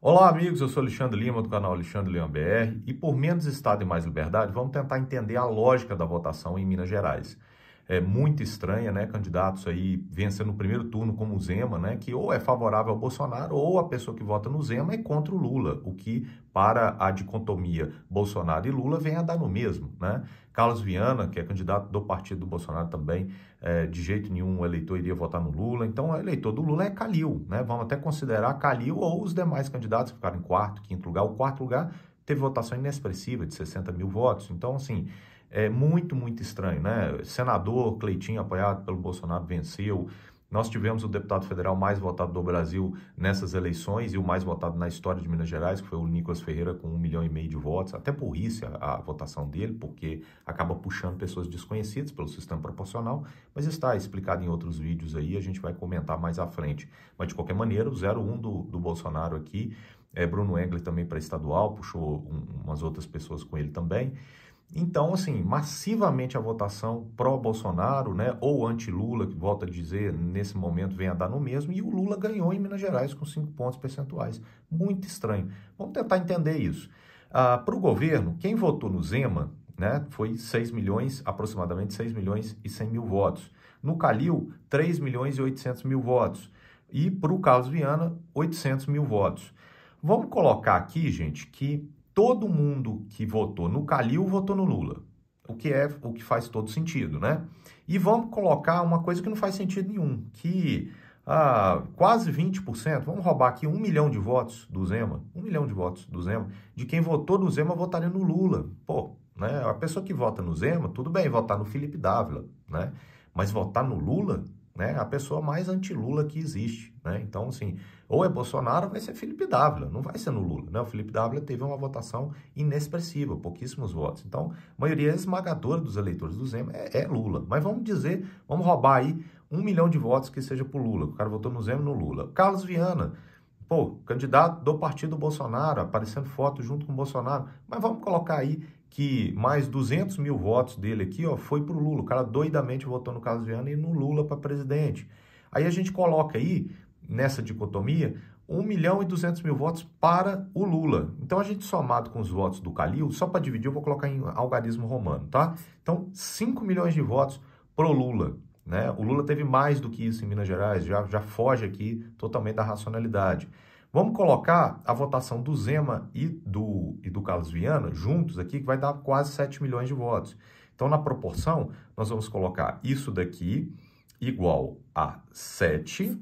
Olá, amigos. Eu sou Alexandre Lima, do canal Alexandre Leão BR. E por menos Estado e mais liberdade, vamos tentar entender a lógica da votação em Minas Gerais é, muito estranha, né? Candidatos aí vencendo o primeiro turno como o Zema, né? Que ou é favorável ao Bolsonaro ou a pessoa que vota no Zema é contra o Lula, o que para a dicotomia Bolsonaro e Lula vem a dar no mesmo, né? Carlos Viana, que é candidato do partido do Bolsonaro também, é, de jeito nenhum o eleitor iria votar no Lula, então o eleitor do Lula é Calil, né? Vamos até considerar Calil ou os demais candidatos que ficaram em quarto, quinto lugar. O quarto lugar teve votação inexpressiva de 60 mil votos, então assim é muito, muito estranho, né? Senador Cleitinho, apoiado pelo Bolsonaro, venceu. Nós tivemos o deputado federal mais votado do Brasil nessas eleições e o mais votado na história de Minas Gerais, que foi o Nicolas Ferreira, com um milhão e meio de votos. Até burrice a, a votação dele, porque acaba puxando pessoas desconhecidas pelo sistema proporcional, mas está explicado em outros vídeos aí, a gente vai comentar mais à frente. Mas, de qualquer maneira, o 01 do, do Bolsonaro aqui é, Bruno Engler também para estadual, puxou um, umas outras pessoas com ele também. Então, assim, massivamente a votação pró-Bolsonaro, né, ou anti-Lula, que volta a dizer, nesse momento vem a dar no mesmo, e o Lula ganhou em Minas Gerais com 5 pontos percentuais. Muito estranho. Vamos tentar entender isso. Ah, para o governo, quem votou no Zema né, foi 6 milhões, aproximadamente 6 milhões e 100 mil votos. No Calil, 3 milhões e 800 mil votos. E para o Carlos Viana, 800 mil votos. Vamos colocar aqui, gente, que todo mundo que votou no Calil votou no Lula, o que é o que faz todo sentido, né? E vamos colocar uma coisa que não faz sentido nenhum, que ah, quase 20%, vamos roubar aqui um milhão de votos do Zema, um milhão de votos do Zema, de quem votou no Zema votaria no Lula. Pô, né? A pessoa que vota no Zema, tudo bem votar no Felipe Dávila, né? Mas votar no Lula, né? A pessoa mais anti-Lula que existe, né? Então, assim, ou é Bolsonaro vai ser Felipe Dávila, não vai ser no Lula, né? O Felipe Dávila teve uma votação inexpressiva, pouquíssimos votos. Então, a maioria esmagadora dos eleitores do Zema é, é Lula. Mas vamos dizer, vamos roubar aí um milhão de votos que seja pro Lula, o cara votou no Zema no Lula. Carlos Viana, pô, candidato do partido Bolsonaro, aparecendo foto junto com o Bolsonaro, mas vamos colocar aí que mais 200 mil votos dele aqui ó, foi para o Lula. O cara doidamente votou no Carlos Viana e no Lula para presidente. Aí a gente coloca aí, nessa dicotomia, 1 milhão e 200 mil votos para o Lula. Então, a gente somado com os votos do Calil, só para dividir, eu vou colocar em algarismo romano, tá? Então, 5 milhões de votos pro Lula. Né? O Lula teve mais do que isso em Minas Gerais, já, já foge aqui totalmente da racionalidade. Vamos colocar a votação do Zema e do, e do Carlos Viana juntos aqui, que vai dar quase 7 milhões de votos. Então, na proporção, nós vamos colocar isso daqui igual a 7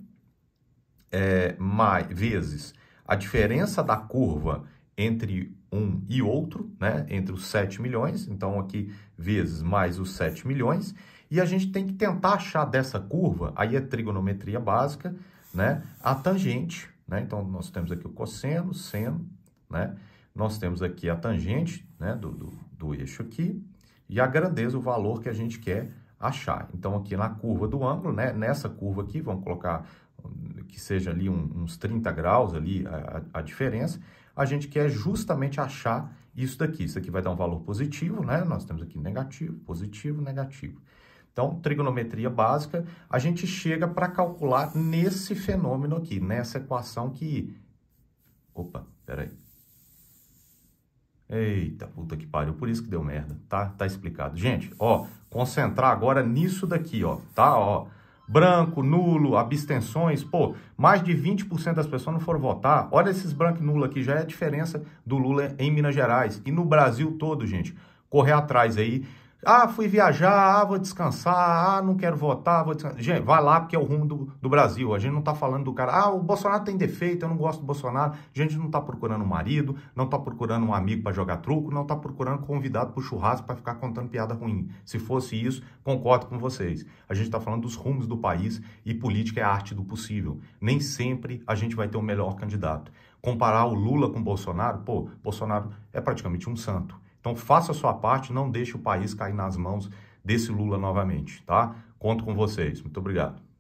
é, mais, vezes a diferença da curva entre um e outro, né? entre os 7 milhões, então aqui vezes mais os 7 milhões, e a gente tem que tentar achar dessa curva, aí é trigonometria básica, né? a tangente né? Então, nós temos aqui o cosseno, seno, né? nós temos aqui a tangente né? do, do, do eixo aqui, e a grandeza, o valor que a gente quer achar. Então, aqui na curva do ângulo, né? nessa curva aqui, vamos colocar hum, que seja ali uns 30 graus ali a, a, diferença, a gente quer justamente achar isso daqui. Isso aqui vai dar um valor positivo, né? Nós temos aqui negativo, positivo, negativo. Então, trigonometria básica, a gente chega para calcular nesse fenômeno aqui, nessa equação que... Opa, peraí. Eita, puta que pariu, por isso que deu merda, tá? Tá explicado. Gente, ó, concentrar agora nisso daqui, ó, tá? Ó, branco, nulo, abstenções, pô, mais de 20% das pessoas não foram votar. Olha esses branco e nulo aqui, já é a diferença do Lula em Minas Gerais e no Brasil todo, gente. Correr atrás aí ah, fui viajar, ah, vou descansar, ah, não quero votar, vou descansar. Gente, vai lá porque é o rumo do, do Brasil. A gente não está falando do cara, ah, o Bolsonaro tem defeito, eu não gosto do Bolsonaro. A gente não está procurando um marido, não está procurando um amigo para jogar truco, não está procurando convidado para churrasco para ficar contando piada ruim. Se fosse isso, concordo com vocês. A gente está falando dos rumos do país e política é a arte do possível. Nem sempre a gente vai ter o melhor candidato. Comparar o Lula com o Bolsonaro, pô, Bolsonaro é praticamente um santo. Então faça a sua parte, não deixe o país cair nas mãos desse Lula novamente, tá? Conto com vocês. Muito obrigado.